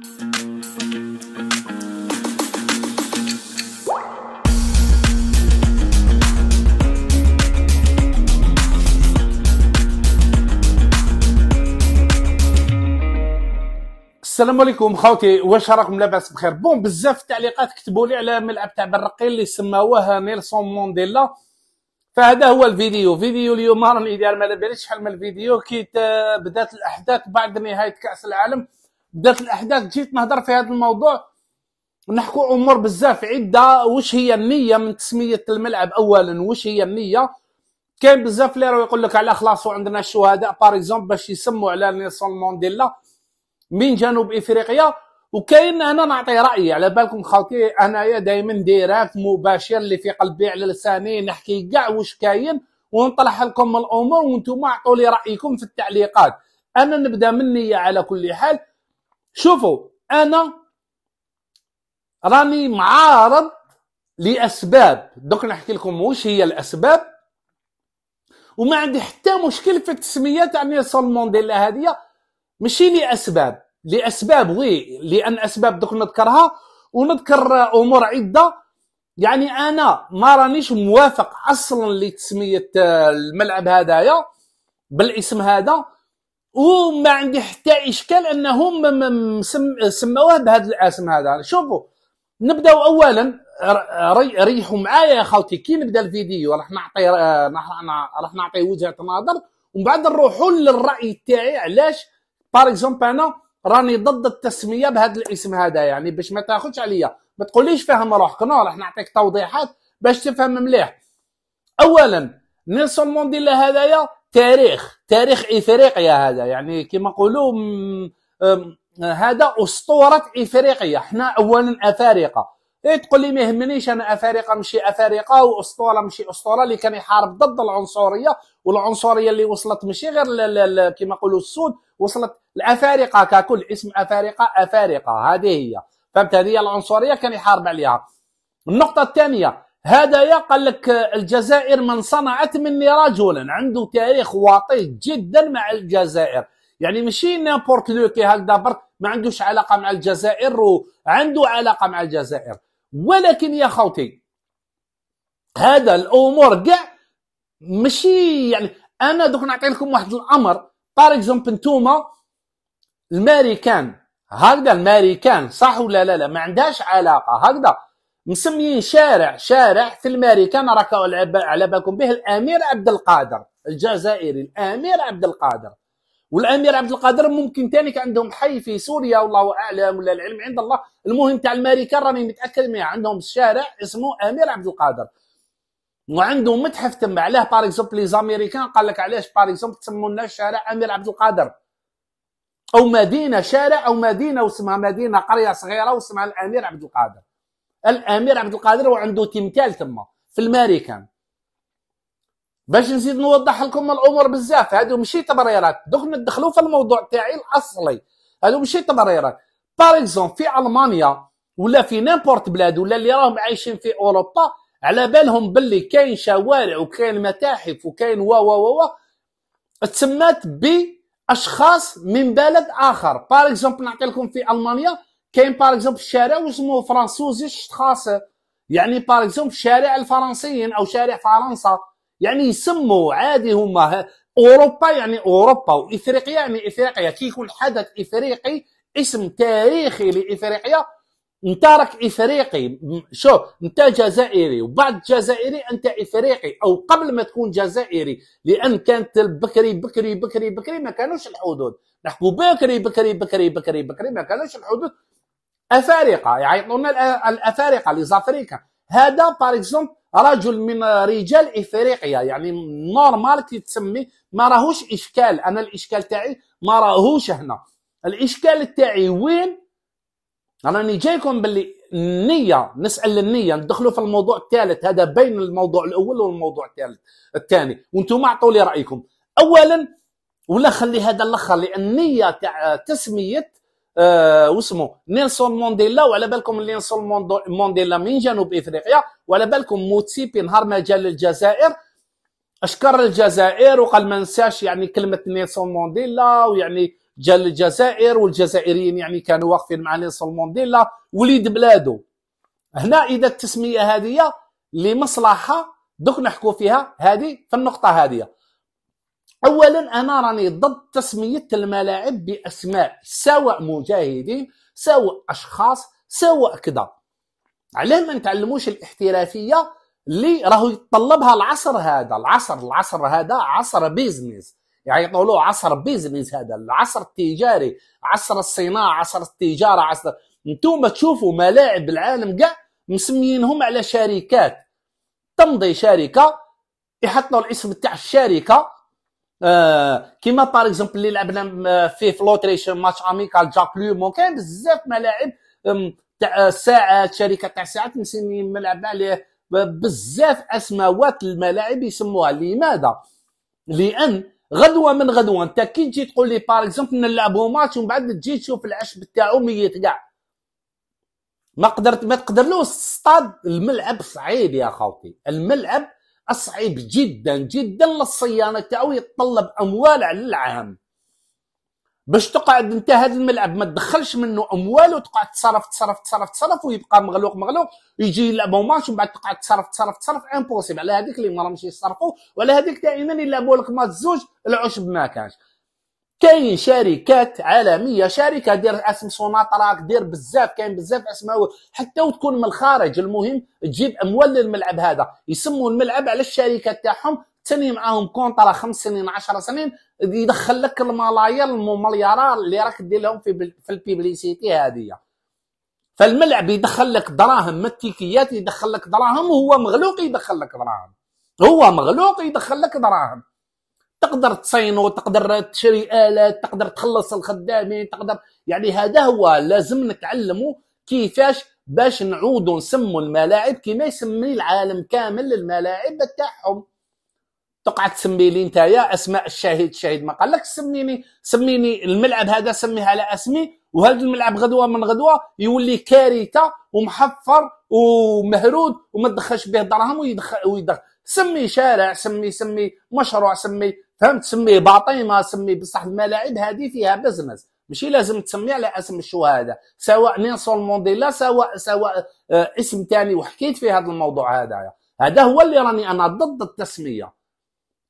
السلام عليكم خوتي واش راكم لاباس بخير بون بزاف التعليقات كتبوا لي على ملعب تاع برقي اللي سماوه نيلسون مونديلا فهذا هو الفيديو فيديو اليوم راني داير ما باليش شحال من الفيديو كي بدات الاحداث بعد نهايه كاس العالم بدات الاحداث جيت نهضر في هذا الموضوع نحكو امور بزاف عده واش هي النيه من تسميه الملعب اولا واش هي النيه كاين بزاف اللي راهو يقول لك على خلاص وعندنا الشهداء باريزون باش يسموا على نيلسون مونديلا من جنوب افريقيا وكاين انا نعطي رايي على بالكم خالتي انايا دائما ديراكت مباشر اللي في قلبي على لساني نحكي كاع واش كاين ونطرح لكم الامور وانتم اعطوا لي رايكم في التعليقات انا نبدا مني على كل حال شوفوا انا راني معارض لاسباب دوك نحكي لكم واش هي الاسباب وما عندي حتى مشكل في التسميه تاع نيلسون مانديلا هذه ماشي لاسباب لاسباب وي لان اسباب دوك نذكرها ونذكر امور عده يعني انا ما رانيش موافق اصلا لتسميه الملعب هذايا بالاسم هذا وما عندي حتى اشكال انهم سموه بهذا الاسم هذا شوفوا نبداو اولا ريحوا معايا يا خالتي كي نبدا الفيديو راح نعطي راح نعطي وجهه نظر ومن بعد نروحوا للراي تاعي علاش باغ اكزومبل انا راني ضد التسميه بهذا الاسم هذا يعني باش ما تاخذش عليا ما تقوليش فاهم روحك نو راح نعطيك توضيحات باش تفهم مليح اولا نيلسون مونديلا هذايا تاريخ تاريخ افريقيا هذا يعني كما نقولوا هذا اسطوره افريقيا حنا اولا افارقه إيه تقول لي ما يهمنيش انا افارقه مشي افارقه واسطوره مشي اسطوره اللي كان يحارب ضد العنصريه والعنصريه اللي وصلت ماشي غير كما نقولوا السود وصلت الافارقه ككل اسم افارقه افارقه هذه هي فهمت هذه العنصريه كان يحارب عليها النقطه الثانيه هذا قال لك الجزائر من صنعت مني رجلا عنده تاريخ واطي جدا مع الجزائر يعني ماشي نيمبورت لو كي هكذا برك ما عندوش علاقه مع الجزائر وعنده علاقه مع الجزائر ولكن يا خوتي هذا الامور كاع ماشي يعني انا دوك نعطي لكم واحد الامر بار اكزومبل نتوما الماريكان هكذا الماريكان صح ولا لا لا ما عندهاش علاقه هكذا مسميين شارع شارع في الماريكان راك على بالكم به الامير عبد القادر الجزائري الامير عبد القادر والامير عبد القادر ممكن ثاني عندهم حي في سوريا والله اعلم ولا العلم عند الله المهم تاع الامريكان راني متاكد ما عندهم شارع اسمه امير عبد القادر وعندهم متحف تم علاه باغ اكزومبل لي زاميريكان قال لك علاش باغ اكزومبل تسموا لنا شارع امير عبد القادر او مدينه شارع او مدينه واسمها مدينه قريه صغيره واسمها الامير عبد القادر الامير عبد القادر وعنده تمثال تما في الماريكان باش نزيد نوضح لكم الامور بزاف هادو ماشي تبريرات دوك ندخلوا في الموضوع تاعي الاصلي هادو ماشي تبريرات بار اكزومبل في المانيا ولا في نيمبورت بلاد ولا اللي راهم عايشين في اوروبا على بالهم باللي كاين شوارع وكاين متاحف وكاين و و و تسمات باشخاص من بلد اخر بار اكزومبل نعطي لكم في المانيا كاين باغ اكزومبل شارع واسمه فرانسوزي شتخاص يعني باغ اكزومبل شارع الفرنسيين او شارع فرنسا يعني يسموا عادي هما اوروبا يعني اوروبا وافريقيا يعني افريقيا كي يكون حدث افريقي اسم تاريخي لافريقيا انت راك افريقي شو انت جزائري وبعد جزائري انت افريقي او قبل ما تكون جزائري لان كانت بكري بكري بكري بكري ما كانوش الحدود نحكوا بكري بكري بكري بكري بكري ما كانوش الحدود افارقه يعني يعيطون الافارقه ليزافريكان هذا باغ اكزومبل رجل من رجال افريقيا يعني نورمال كي تسمي ما راهوش اشكال انا الاشكال تاعي ما راهوش هنا الاشكال تاعي وين راني جايكم باللي النيه نسال النيه ندخلوا في الموضوع الثالث هذا بين الموضوع الاول والموضوع الثالث الثاني وانتم اعطوا لي رايكم اولا ولا خلي هذا الاخر لان النيه تاع تسميه آه واسمه نيلسون مانديلا وعلى بالكم نيلسون مانديلا من جنوب افريقيا وعلى بالكم موتسيبي نهار ما جا للجزائر اشكر الجزائر وقال ما نساش يعني كلمه نيلسون مانديلا ويعني جا للجزائر والجزائريين يعني كانوا واقفين مع نيلسون مانديلا وليد بلاده هنا اذا التسميه هذه لمصلحه دوك نحكوا فيها هذه في النقطه هذه اولا انا راني ضد تسميه الملاعب باسماء سواء مجاهدين سواء اشخاص سواء كذا علاه ما نتعلموش الاحترافيه اللي راهو يتطلبها العصر هذا العصر العصر هذا عصر بيزنس يعني يقولوا عصر بيزنس هذا العصر التجاري عصر الصناعه عصر التجاره عصر نتوما تشوفوا ملاعب العالم كاع مسميينهم على شركات تمضي شركه يحطوا الاسم تاع الشركه آه كيما بار اكزومبل اللي لعبنا فيه آه، في لوتريش ماتش اميكال جا مون كاين بزاف ملاعب تاع آه، ساعات شركه تاع ساعات نسمي ملعب عليه بزاف اسماوات الملاعب يسموها لماذا؟ لان غدوه من غدوه انت كي تجي تقول لي بار اكزومبل نلعبوا ماتش ومن بعد تجي تشوف العشب تاعو ميت كاع ما قدرت ما تقدرلوش ستاد الملعب صعيب يا خوتي الملعب أصعب جدا جدا للصيانة تاعو يتطلب أموال على العام باش تقعد انت هذا الملعب ما تدخلش منه اموال وتقعد تصرف تصرف تصرف تصرف ويبقى مغلوق مغلوق يجي يلعبوا ماتش ومن بعد تقعد تصرف تصرف تصرف امبوسيبل على هذيك اللي ما راهمش يصرفوا وعلى هذيك دائما يلعبوا لك ماتش زوج العشب ما كانش كاين شركات عالميه شركه دير اسم سوناطراك دير بزاف كاين بزاف اسماء حتى وتكون من الخارج المهم تجيب اموال للملعب هذا يسموا الملعب على الشركه تاعهم تني معاهم كونطرا خمس سنين عشر سنين يدخل لك الملايير المليارات اللي راك دير لهم في في البيبليسيتي هذه فالملعب يدخل لك دراهم التيكيات يدخل لك دراهم وهو مغلوق يدخل لك دراهم هو مغلوق يدخل لك دراهم تقدر تصينو تقدر تشري الات تقدر تخلص الخدامين تقدر يعني هذا هو لازم نتعلموا كيفاش باش نعودوا نسموا الملاعب كما يسمي العالم كامل الملاعب تاعهم تقعد تسمي لي يا اسماء الشهيد الشهيد ما قال لك سميني سميني الملعب هذا سميه على اسمي وهذا الملعب غدوه من غدوه يولي كارثه ومحفر ومهرود وما تدخلش به دراهم ويدخل, ويدخل سمي شارع سمي سمي مشروع سمي فهمت سميه باطيمه سميه بصح الملاعب هذه فيها بزنس ماشي لازم تسمي على اسم الشهداء سواء نيلسون مونديلا سواء سواء آه اسم ثاني وحكيت في هذا الموضوع هذايا هذا هو اللي راني انا ضد التسميه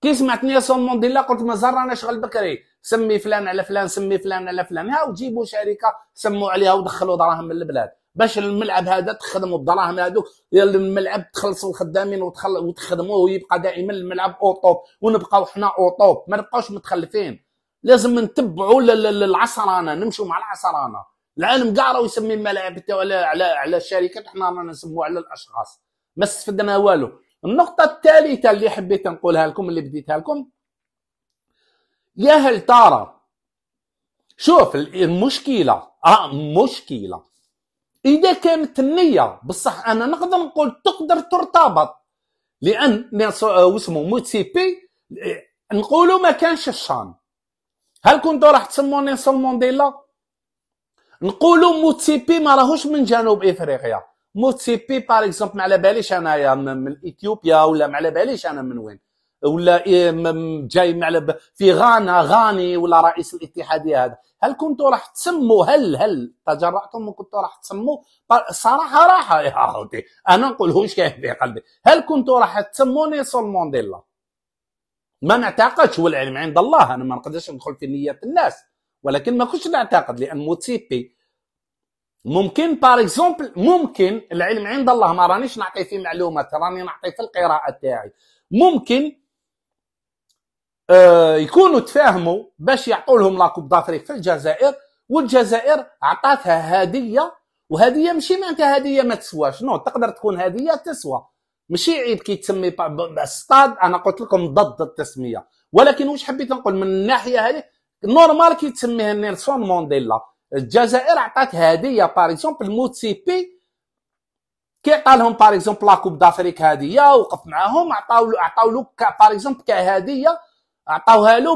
كي سمعت نيلسون مونديلا قلت مازال رانا شغل بكري سمي فلان على فلان سمي فلان على فلان هاو وجيبوا شركه سموا عليها ودخلوا دراهم من البلاد باش الملعب هذا تخدموا الدراهم هذوك الملعب تخلصوا الخدامين وتخل... وتخدموه ويبقى دائما الملعب اوطوب ونبقاو حنا اوطوب ما نبقاوش متخلفين لازم نتبعوا العصرانه نمشوا مع العصرانه العالم كاع راهو يسمي الملاعب على على على الشركات حنا رانا نسموه على الاشخاص ما استفدنا والو النقطه الثالثه اللي حبيت نقولها لكم اللي بديتها لكم يا هل ترى شوف المشكله اه مشكله اذا كانت النيه بصح انا نقدر نقول تقدر ترتبط لان واسمه آه، موتسيبي آه، نقولوا ما كانش الشان هل كنتو راح تسموا نيلسون مانديلا نقولوا موتسيبي ما راهوش من جنوب افريقيا موتسيبي باغ اكزومبل ما على باليش انايا من اثيوبيا ولا ما على باليش انا من وين ولا إيه، جاي على في غانا غاني ولا رئيس الاتحاديه هذا هل كنتوا راح تسموا هل هل تجرأتم وكنتوا راح تسموا صراحه راحه يا اخوتي انا نقول هو كاين في قلبي هل كنتوا راح تسموا نيلسون مونديلا ما نعتقدش والعلم عند الله انا ما نقدرش ندخل في نيه الناس ولكن ما كنتش نعتقد لان موتسيبي ممكن بار اكزومبل ممكن العلم عند الله ما رانيش نعطي فيه معلومات راني نعطي في القراءه تاعي ممكن آه، يكونوا تفاهموا باش يعطوا لهم لاكوب دافريك في الجزائر والجزائر عطاتها هديه وهديه ماشي معناتها هديه ما تسواش نو تقدر تكون هديه تسوى ماشي عيب كي تسمي استاد انا قلت لكم ضد التسميه ولكن واش حبيت نقول من الناحيه هذه نورمال كي تسميها نيلسون مونديلا الجزائر عطات هديه باغ اكزومبل موتسيبي كي قالهم باغ اكزومبل لا كوب دافريك هديه وقف معاهم عطاو عطاو له باغ اكزومبل كهديه عطاوها له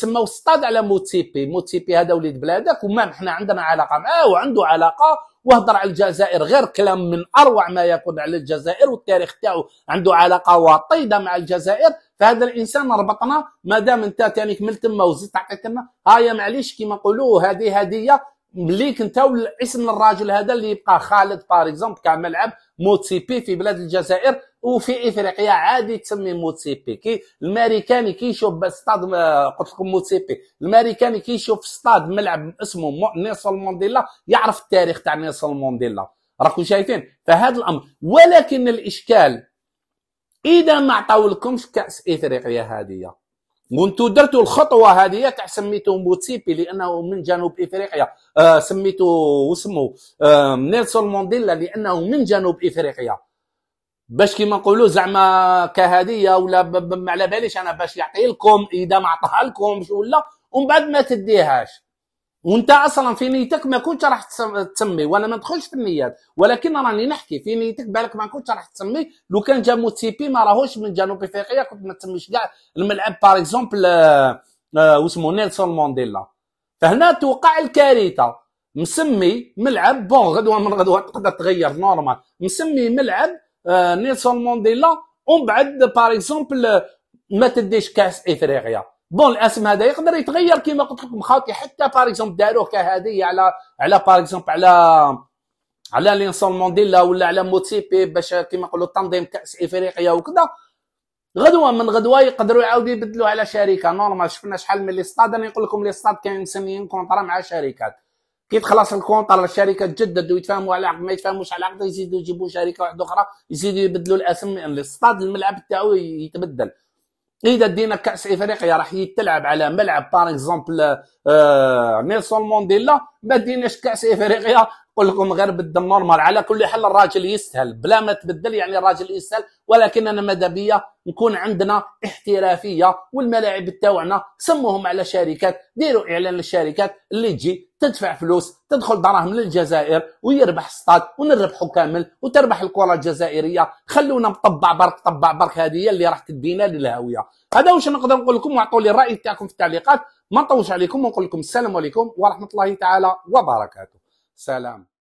سماو السطاد على موتيبي موتيبي هذا وليد بلادك وما حنا عندنا علاقه معاه وعنده علاقه وهضر على الجزائر غير كلام من اروع ما يكون على الجزائر والتاريخ تاعو عنده علاقه وطيده مع الجزائر فهذا الانسان ربطنا ما دام انت تانيك من تما وزدت عطيت لنا هايا معليش كيما نقولوا هذه هديه مليك انت اسم الراجل هذا اللي يبقى خالد بار اكزومبل كملعب موتسيبي في بلاد الجزائر وفي افريقيا عادي تسمي موتسيبي كي الماريكاني كيشوف بس ستاد قلت لكم موتسيبي الماريكاني كيشوف ستاد ملعب اسمه نيلسون مانديلا يعرف التاريخ تاع نيلسون مانديلا راكم شايفين فهذا الامر ولكن الاشكال اذا ما عطاو لكمش كاس افريقيا هذه وانتو درتوا الخطوه هذه تاع سميتو موتسيبي لانه من جنوب افريقيا آه سميتو واسمو آه نيلسون مانديلا لانه من جنوب افريقيا باش كيما نقولوا زعما كهديه ولا ما على باليش انا باش يعطي لكم اذا ما عطاها لكم ولا ومن بعد ما تديهاش وانت اصلا في نيتك ما كنتش راح تسمي وانا ما ندخلش في النيات ولكن راني نحكي في نيتك بالك ما كنتش راح تسمي لو كان جا موتسيبي ما راهوش من جنوب افريقيا كنت ما تسميش كاع الملعب باغ اكزومبل واسمو نيلسون مانديلا فهنا توقع الكارثه مسمي ملعب بون غدوه من غدوه تقدر تغير نورمال مسمي ملعب نيلسون مونديلا ومن بعد باغ اكزومبل ما تديش كاس افريقيا بون الاسم هذا يقدر يتغير كما قلت لكم خاطي حتى باغ اكزومبل داروه كهديه على على باغ اكزومبل على على نيلسون مونديلا ولا على موتسيبي باش كيما نقولوا تنظيم كاس افريقيا وكذا غدوه من غدوه يقدروا يعاودوا يبدلوا على شركه نورمال شفنا شحال من لي ستاد انا نقول لكم لي ستاد كاين مسميين كونطرا مع شركات كي تخلص الكونط على الشركه تجدد ويتفاهموا على عقد ما يتفاهموش على عقد يزيدوا يجيبوا شركه واحده اخرى يزيدوا يبدلوا الاسم الاستاد الملعب تاعو يتبدل اذا دينا كاس افريقيا راح تلعب على ملعب بار اكزومبل آه نيلسون مونديلا ما ديناش كاس افريقيا نقول لكم غير بالدم نورمال على كل حال الراجل يستهل بلا ما تبدل يعني الراجل يستهل ولكن انا ماذا بيا نكون عندنا احترافيه والملاعب تاعنا سموهم على شركات ديروا اعلان للشركات اللي تجي تدفع فلوس تدخل دراهم للجزائر ويربح استاد ونربحو كامل وتربح الكره الجزائريه خلونا مطبع برك طبع برك هذه اللي راح تدينا للهوية هذا واش نقدر نقول لكم واعطوا لي الراي تاعكم في التعليقات ما نطولش عليكم ونقول لكم السلام عليكم ورحمه الله تعالى وبركاته سلام